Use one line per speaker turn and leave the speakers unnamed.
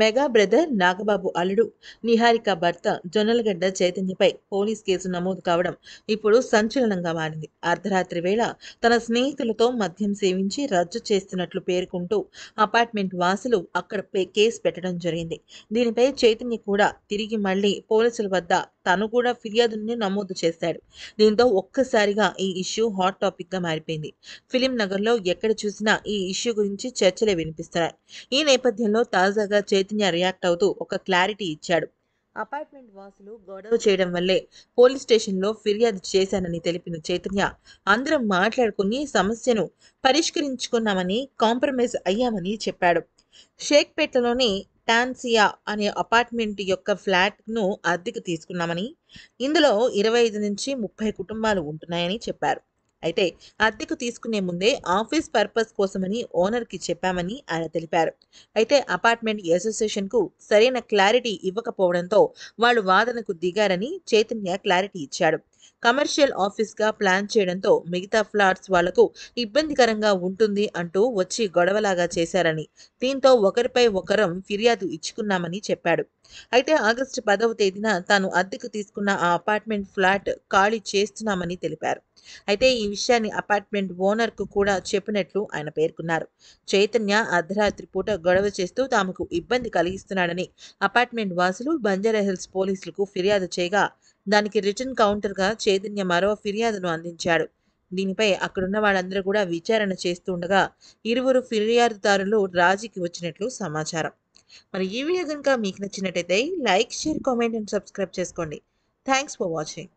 mega brother Nagababu అల్లుడు నిహారిక భర్త Jonnalagadda చైతన్యపై police case నమోదు కావడం ఇప్పుడు సంచలనంగా మారింది అర్ధరాత్రి వేళ తన స్నేహితులతో మద్యం సేవించి రద్దు చేస్తున్నట్లు పేర్కొంటూ అపార్ట్మెంట్ వాసులు అక్కడ కేసు పెట్టడం జరిగింది దీనిపై చైతన్య కూడా తిరిగి మళ్లీ పోలీసుల వద్ద తను కూడా ఫిర్యాదుని నమోదు చేశాడు దీంతో ఒక్కసారిగా ఈ ఇష్యూ హాట్ టాపిక్ గా మారిపోయింది ఫిలిం నగర్లో ఎక్కడ చూసినా ఈ ఇష్యూ గురించి చర్చలే వినిపిస్తున్నాయి ఈ నేపథ్యంలో తాజాగా చైతన్య రియాక్ట్ అవుతూ ఒక క్లారిటీ ఇచ్చాడు
అపార్ట్మెంట్ వాసులు గొడవ చేయడం
వల్లే పోలీస్ స్టేషన్లో ఫిర్యాదు చేశానని తెలిపిన చైతన్య అందరం మాట్లాడుకుని సమస్యను పరిష్కరించుకున్నామని కాంప్రమైజ్ అయ్యామని చెప్పాడు షేక్పేటలోని టాన్సియా అనే అపార్ట్మెంట్ యొక్క ఫ్లాట్ను అద్దెకు తీసుకున్నామని ఇందులో ఇరవై ఐదు నుంచి ముప్పై కుటుంబాలు ఉంటున్నాయని చెప్పారు అయితే అద్దెకు తీసుకునే ముందే ఆఫీస్ పర్పస్ కోసమని ఓనర్కి చెప్పామని ఆయన తెలిపారు అయితే అపార్ట్మెంట్ అసోసియేషన్కు సరైన క్లారిటీ ఇవ్వకపోవడంతో వాళ్ళు వాదనకు దిగారని చైతన్య క్లారిటీ ఇచ్చాడు కమర్షియల్ ఆఫీస్గా ప్లాన్ చేయడంతో మిగతా ఫ్లాట్స్ వాళ్లకు ఇబ్బందికరంగా ఉంటుంది అంటూ వచ్చి గొడవలాగా చేశారని దీంతో ఒకరిపై ఒకరం ఫిర్యాదు ఇచ్చుకున్నామని చెప్పాడు అయితే ఆగస్టు పదవ తేదీన తాను అద్దెకు తీసుకున్న ఆ అపార్ట్మెంట్ ఫ్లాట్ ఖాళీ చేస్తున్నామని తెలిపారు అయితే ఈ విషయాన్ని అపార్ట్మెంట్ ఓనర్కు కూడా చెప్పినట్లు ఆయన పేర్కొన్నారు చైతన్య అర్ధరాత్రి పూట గొడవ చేస్తూ తాముకు ఇబ్బంది కలిగిస్తున్నాడని అపార్ట్మెంట్ వాసులు బంజారాహిల్స్ పోలీసులకు ఫిర్యాదు చేయగా దానికి రిటర్న్ కౌంటర్గా చైతన్య మరో ఫిర్యాదును అందించాడు దీనిపై అక్కడున్న వాళ్ళందరూ కూడా విచారణ చేస్తూ ఉండగా ఇరువురు ఫిర్యాదుదారులు రాజీకి వచ్చినట్లు సమాచారం మరి ఈ వీడియో కనుక మీకు నచ్చినట్టయితే like share comment and subscribe చేసుకోండి థ్యాంక్స్ ఫర్ వాచింగ్